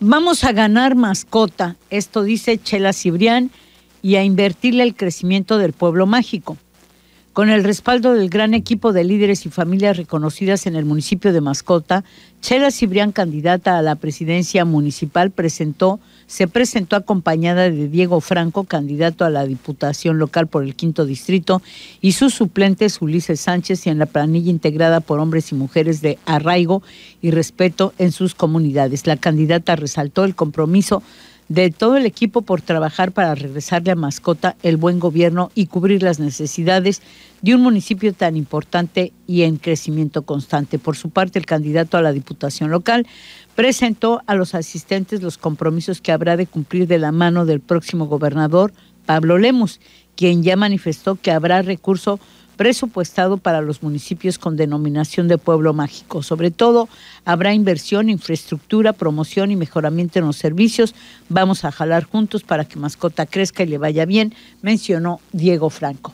Vamos a ganar mascota, esto dice Chela Cibrián, y a invertirle el crecimiento del pueblo mágico. Con el respaldo del gran equipo de líderes y familias reconocidas en el municipio de Mascota, Chela Cibrián, candidata a la presidencia municipal, presentó, se presentó acompañada de Diego Franco, candidato a la diputación local por el quinto distrito, y sus suplentes Ulises Sánchez y en la planilla integrada por hombres y mujeres de arraigo y respeto en sus comunidades. La candidata resaltó el compromiso de todo el equipo por trabajar para regresarle a Mascota el buen gobierno y cubrir las necesidades de un municipio tan importante y en crecimiento constante. Por su parte, el candidato a la Diputación local presentó a los asistentes los compromisos que habrá de cumplir de la mano del próximo gobernador Pablo Lemus quien ya manifestó que habrá recurso presupuestado para los municipios con denominación de pueblo mágico. Sobre todo, habrá inversión, infraestructura, promoción y mejoramiento en los servicios. Vamos a jalar juntos para que Mascota crezca y le vaya bien, mencionó Diego Franco.